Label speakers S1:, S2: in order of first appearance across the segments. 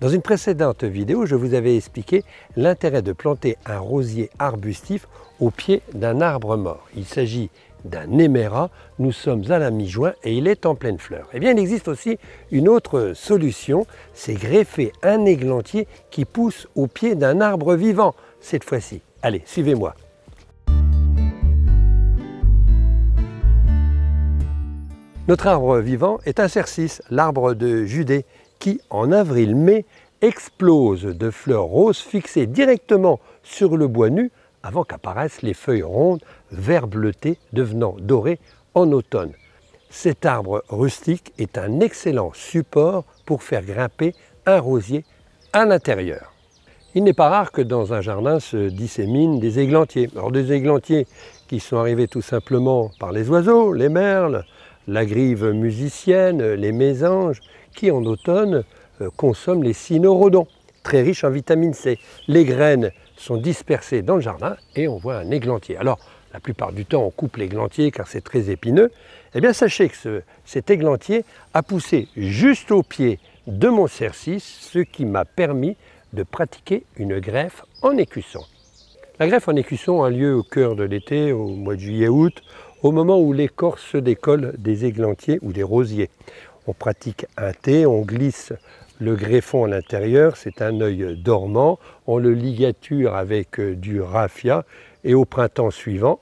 S1: Dans une précédente vidéo, je vous avais expliqué l'intérêt de planter un rosier arbustif au pied d'un arbre mort. Il s'agit d'un émera, nous sommes à la mi-juin et il est en pleine fleur. Eh bien, il existe aussi une autre solution, c'est greffer un églantier qui pousse au pied d'un arbre vivant, cette fois-ci. Allez, suivez-moi. Notre arbre vivant est un cercis, l'arbre de Judée, qui, en avril-mai, explose de fleurs roses fixées directement sur le bois nu avant qu'apparaissent les feuilles rondes, vert bleuté, devenant dorées en automne. Cet arbre rustique est un excellent support pour faire grimper un rosier à l'intérieur. Il n'est pas rare que dans un jardin se disséminent des églantiers. Alors des églantiers qui sont arrivés tout simplement par les oiseaux, les merles, la grive musicienne, les mésanges, qui en automne euh, consomment les cynorhodons, très riches en vitamine C. Les graines sont dispersées dans le jardin et on voit un églantier. Alors, la plupart du temps, on coupe l'églantier car c'est très épineux. Eh bien, sachez que cet églantier a poussé juste au pied de mon cercis, ce qui m'a permis de pratiquer une greffe en écusson. La greffe en écusson a lieu au cœur de l'été, au mois de juillet-août au moment où l'écorce se décolle des églantiers ou des rosiers. On pratique un thé, on glisse le greffon à l'intérieur, c'est un œil dormant, on le ligature avec euh, du raffia et au printemps suivant,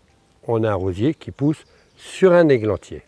S1: on a un rosier qui pousse sur un églantier.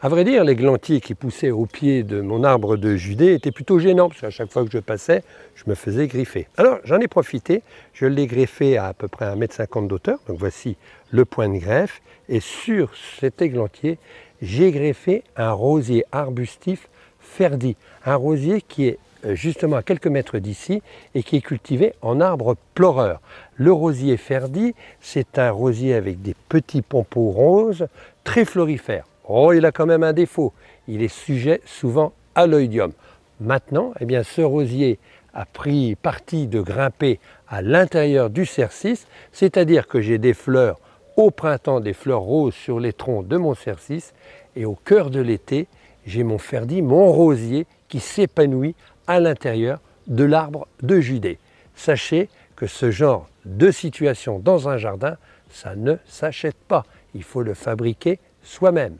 S1: À vrai dire, les qui poussait au pied de mon arbre de Judée était plutôt gênant, parce qu'à chaque fois que je passais, je me faisais griffer. Alors j'en ai profité, je l'ai greffé à à peu près 1,50 m 50 d'auteur, donc voici le point de greffe, et sur cet églantier, j'ai greffé un rosier arbustif ferdi, un rosier qui est euh, justement à quelques mètres d'ici et qui est cultivé en arbre pleureur. Le rosier ferdi, c'est un rosier avec des petits pompeaux roses très florifères. Oh, il a quand même un défaut. Il est sujet souvent à l'oïdium. Maintenant, eh bien, ce rosier a pris parti de grimper à l'intérieur du cercis, c'est-à-dire que j'ai des fleurs au printemps, des fleurs roses sur les troncs de mon cercis, et au cœur de l'été, j'ai mon ferdi, mon rosier, qui s'épanouit à l'intérieur de l'arbre de Judée. Sachez que ce genre de situation dans un jardin, ça ne s'achète pas, il faut le fabriquer soi-même.